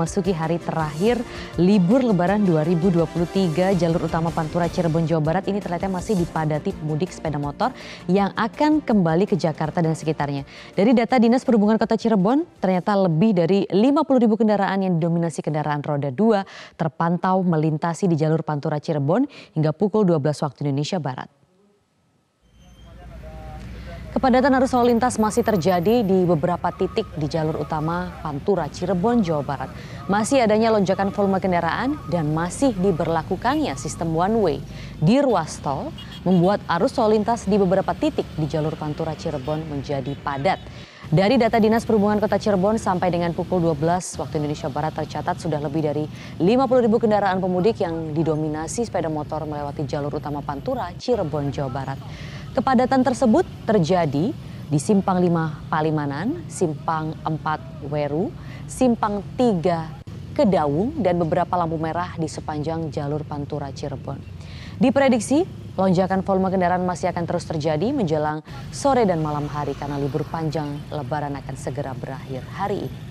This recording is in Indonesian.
memasuki hari terakhir libur lebaran 2023 jalur utama Pantura Cirebon Jawa Barat ini ternyata masih dipadati pemudik sepeda motor yang akan kembali ke Jakarta dan sekitarnya. Dari data Dinas Perhubungan Kota Cirebon ternyata lebih dari 50 ribu kendaraan yang didominasi kendaraan roda 2 terpantau melintasi di jalur Pantura Cirebon hingga pukul 12 waktu Indonesia Barat. Kepadatan arus lalu lintas masih terjadi di beberapa titik di jalur utama Pantura, Cirebon, Jawa Barat. Masih adanya lonjakan volume kendaraan dan masih diberlakukannya sistem one way di ruas tol membuat arus lalu lintas di beberapa titik di jalur Pantura, Cirebon menjadi padat. Dari data Dinas Perhubungan Kota Cirebon sampai dengan pukul 12 waktu Indonesia Barat tercatat sudah lebih dari 50 ribu kendaraan pemudik yang didominasi sepeda motor melewati jalur utama Pantura, Cirebon, Jawa Barat. Kepadatan tersebut terjadi di Simpang 5 Palimanan, Simpang 4 Weru, Simpang 3 Kedawung, dan beberapa lampu merah di sepanjang jalur Pantura Cirebon. Diprediksi, lonjakan volume kendaraan masih akan terus terjadi menjelang sore dan malam hari karena libur panjang lebaran akan segera berakhir hari ini.